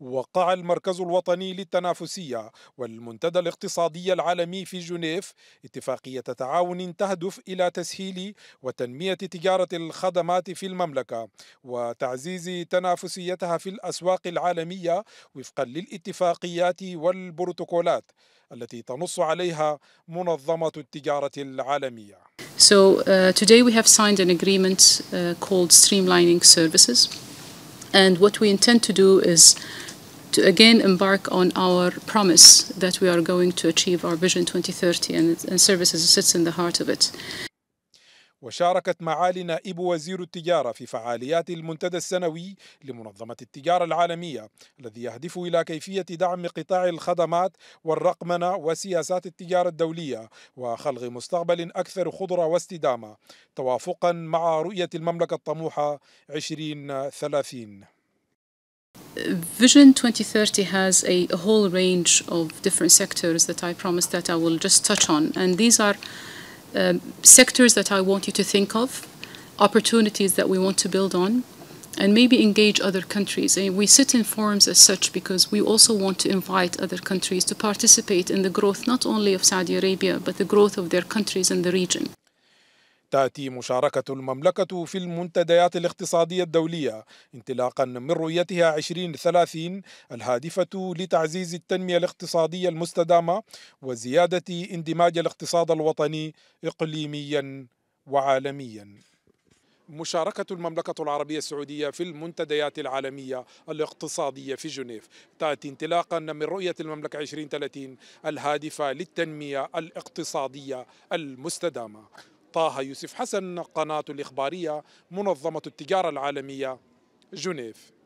وقع المركز الوطني للتنافسية والمنتدى الاقتصادي العالمي في جنيف اتفاقية تعاون تهدف إلى تسهيل وتنمية تجارة الخدمات في المملكة وتعزيز تنافسيتها في الأسواق العالمية وفقا للاتفاقيات والبروتوكولات التي تنص عليها منظمة التجارة العالمية. So uh, today we have signed an agreement uh, called Streamlining Services. And what we intend to do is to again embark on our promise that we are going to achieve our Vision 2030 and, and services sits in the heart of it. وشاركت معالي نائب وزير التجارة في فعاليات المنتدى السنوي لمنظمة التجارة العالمية الذي يهدف إلى كيفية دعم قطاع الخدمات والرقمنة وسياسات التجارة الدولية وخلق مستقبل أكثر خضرة واستدامة توافقا مع رؤية المملكة الطموحة 2030 Vision 2030 has a, a whole range of different sectors that I promised that I will just touch on and these are um, sectors that I want you to think of, opportunities that we want to build on, and maybe engage other countries. And we sit in forums as such because we also want to invite other countries to participate in the growth not only of Saudi Arabia, but the growth of their countries in the region. تأتي مشاركة المملكة في المنتديات الاقتصادية الدولية انطلاقا من رؤيتها 2030 الهادفة لتعزيز التنمية الاقتصادية المستدامة وزيادة اندماج الاقتصاد الوطني إقليميا وعالميا مشاركة المملكة العربية السعودية في المنتديات العالمية الاقتصادية في جنيف تأتي انطلاقا من رؤية المملكة 2030 الهادفة للتنمية الاقتصادية المستدامة طه يوسف حسن قناة الإخبارية منظمة التجارة العالمية جنيف